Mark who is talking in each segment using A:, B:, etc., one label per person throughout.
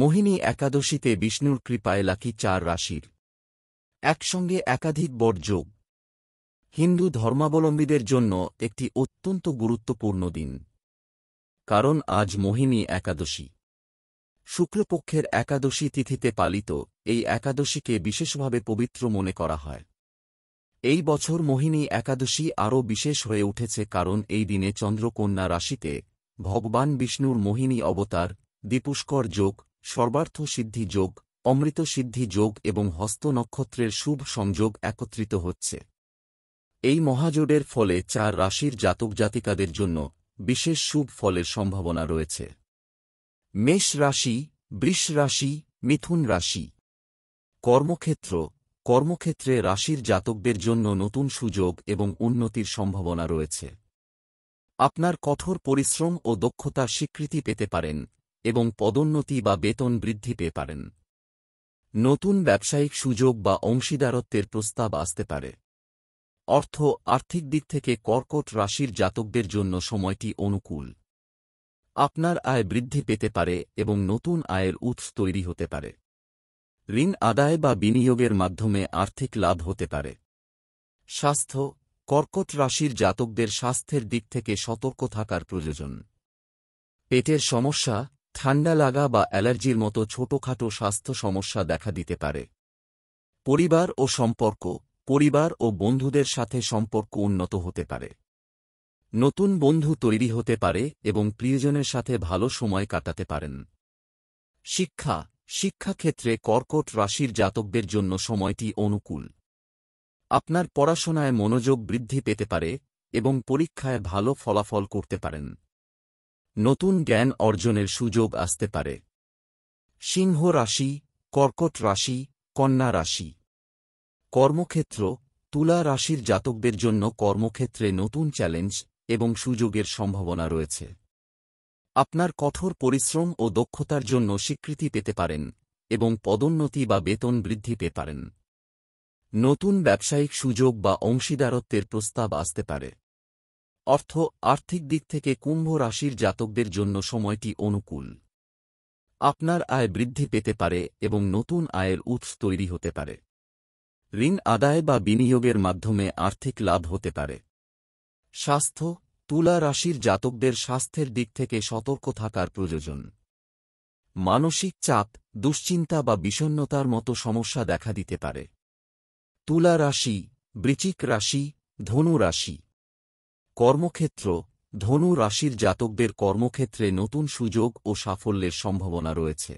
A: মোহিনী একাদশীতে বিষ্ণুর কৃপায় লাকি চার রাশির একসঙ্গে একাধিক বরযোগ হিন্দু ধর্মাবলম্বীদের জন্য একটি অত্যন্ত গুরুত্বপূর্ণ দিন কারণ আজ মোহিনী একাদশী শুক্লপক্ষের একাদশী তিথিতে পালিত এই একাদশীকে বিশেষভাবে পবিত্র মনে করা হয় এই বছর মোহিনী একাদশী আরও বিশেষ হয়ে উঠেছে কারণ এই দিনে চন্দ্রকন্যা রাশিতে ভগবান বিষ্ণুর মোহিনী অবতার দীপুষ্কর যোগ সর্বার্থ সিদ্ধি যোগ অমৃত সিদ্ধি যোগ এবং হস্ত নক্ষত্রের শুভ সংযোগ একত্রিত হচ্ছে এই মহাজোটের ফলে চার রাশির জাতক জাতিকাদের জন্য বিশেষ শুভ ফলের সম্ভাবনা রয়েছে মেষ রাশি বৃষ রাশি মিথুন রাশি কর্মক্ষেত্র কর্মক্ষেত্রে রাশির জাতকদের জন্য নতুন সুযোগ এবং উন্নতির সম্ভাবনা রয়েছে আপনার কঠোর পরিশ্রম ও দক্ষতার স্বীকৃতি পেতে পারেন এবং পদোন্নতি বা বেতন বৃদ্ধি পেয়ে পারেন নতুন ব্যবসায়িক সুযোগ বা অংশীদারত্বের প্রস্তাব আসতে পারে অর্থ আর্থিক দিক থেকে কর্কট রাশির জাতকদের জন্য সময়টি অনুকূল আপনার আয় বৃদ্ধি পেতে পারে এবং নতুন আয়ের উৎস তৈরি হতে পারে ঋণ আদায় বা বিনিয়োগের মাধ্যমে আর্থিক লাভ হতে পারে স্বাস্থ্য কর্কট রাশির জাতকদের স্বাস্থ্যের দিক থেকে সতর্ক থাকার প্রয়োজন পেটের সমস্যা ঠান্ডা লাগা বা অ্যালার্জির মতো ছোটখাটো স্বাস্থ্য সমস্যা দেখা দিতে পারে পরিবার ও সম্পর্ক পরিবার ও বন্ধুদের সাথে সম্পর্ক উন্নত হতে পারে নতুন বন্ধু তৈরি হতে পারে এবং প্রিয়জনের সাথে ভালো সময় কাটাতে পারেন শিক্ষা শিক্ষাক্ষেত্রে কর্কট রাশির জাতকদের জন্য সময়টি অনুকূল আপনার পড়াশোনায় মনোযোগ বৃদ্ধি পেতে পারে এবং পরীক্ষায় ভালো ফলাফল করতে পারেন নতুন জ্ঞান অর্জনের সুযোগ আসতে পারে সিংহ রাশি কর্কট রাশি কন্যা রাশি কর্মক্ষেত্র তুলা রাশির জাতকদের জন্য কর্মক্ষেত্রে নতুন চ্যালেঞ্জ এবং সুযোগের সম্ভাবনা রয়েছে আপনার কঠোর পরিশ্রম ও দক্ষতার জন্য স্বীকৃতি পেতে পারেন এবং পদোন্নতি বা বেতন বৃদ্ধি পেতে পারেন নতুন ব্যবসায়িক সুযোগ বা অংশীদারত্বের প্রস্তাব আসতে পারে অর্থ আর্থিক দিক থেকে কুম্ভ রাশির জাতকদের জন্য সময়টি অনুকূল আপনার আয় বৃদ্ধি পেতে পারে এবং নতুন আয়ের উৎস তৈরি হতে পারে ঋণ আদায় বা বিনিয়োগের মাধ্যমে আর্থিক লাভ হতে পারে স্বাস্থ্য তুলা রাশির জাতকদের স্বাস্থ্যের দিক থেকে সতর্ক থাকার প্রয়োজন মানসিক চাপ দুশ্চিন্তা বা বিষণ্নতার মতো সমস্যা দেখা দিতে পারে তুলা রাশি বৃচিক রাশি ধনু রাশি কর্মক্ষেত্র ধনু রাশির জাতকদের কর্মক্ষেত্রে নতুন সুযোগ ও সাফল্যের সম্ভাবনা রয়েছে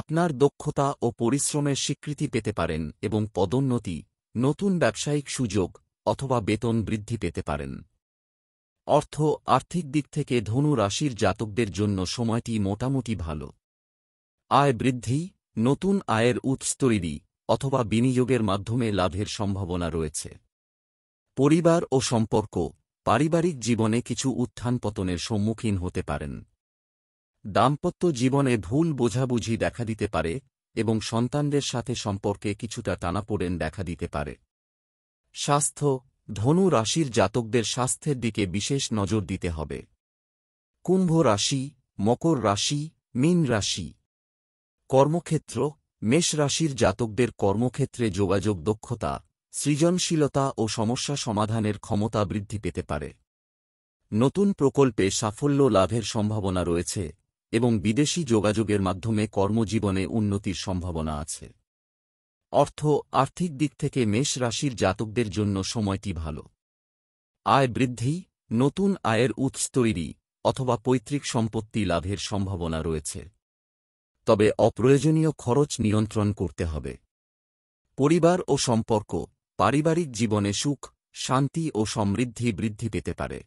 A: আপনার দক্ষতা ও পরিশ্রমের স্বীকৃতি পেতে পারেন এবং পদোন্নতি নতুন ব্যবসায়িক সুযোগ অথবা বেতন বৃদ্ধি পেতে পারেন অর্থ আর্থিক দিক থেকে ধনু রাশির জাতকদের জন্য সময়টি মোটামুটি ভালো আয় বৃদ্ধি নতুন আয়ের উৎস তৈরি অথবা বিনিয়োগের মাধ্যমে লাভের সম্ভাবনা রয়েছে পরিবার ও সম্পর্ক পারিবারিক জীবনে কিছু উত্থান পতনের সম্মুখীন হতে পারেন দাম্পত্য জীবনে ভুল বোঝাবুঝি দেখা দিতে পারে এবং সন্তানদের সাথে সম্পর্কে কিছুটা টানাপোড়েন দেখা দিতে পারে স্বাস্থ্য ধনু রাশির জাতকদের স্বাস্থ্যের দিকে বিশেষ নজর দিতে হবে কুম্ভ রাশি মকর রাশি মীন রাশি কর্মক্ষেত্র মেষ রাশির জাতকদের কর্মক্ষেত্রে যোগাযোগ দক্ষতা সৃজনশীলতা ও সমস্যা সমাধানের ক্ষমতা বৃদ্ধি পেতে পারে নতুন প্রকল্পে সাফল্য লাভের সম্ভাবনা রয়েছে এবং বিদেশি যোগাযোগের মাধ্যমে কর্মজীবনে উন্নতির সম্ভাবনা আছে অর্থ আর্থিক দিক থেকে মেষ রাশির জাতকদের জন্য সময়টি ভালো আয় বৃদ্ধি নতুন আয়ের উৎস তৈরি অথবা পৈতৃক সম্পত্তি লাভের সম্ভাবনা রয়েছে তবে অপ্রয়োজনীয় খরচ নিয়ন্ত্রণ করতে হবে পরিবার ও সম্পর্ক পারিবারিক জীবনে সুখ শান্তি ও সমৃদ্ধি বৃদ্ধি পেতে পারে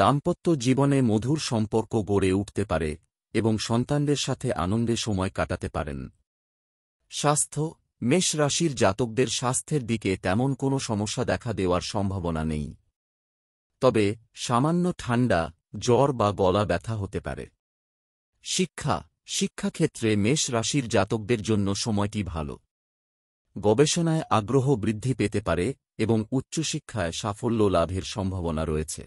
A: দাম্পত্য জীবনে মধুর সম্পর্ক গড়ে উঠতে পারে এবং সন্তানদের সাথে আনন্দে সময় কাটাতে পারেন স্বাস্থ্য মেষ রাশির জাতকদের স্বাস্থ্যের দিকে তেমন কোনো সমস্যা দেখা দেওয়ার সম্ভাবনা নেই তবে সামান্য ঠান্ডা জ্বর বা গলা ব্যথা হতে পারে শিক্ষা শিক্ষাক্ষেত্রে মেষ রাশির জাতকদের জন্য সময়টি ভালো গবেষণায় আগ্রহ বৃদ্ধি পেতে পারে এবং উচ্চশিক্ষায় সাফল্য লাভের সম্ভাবনা রয়েছে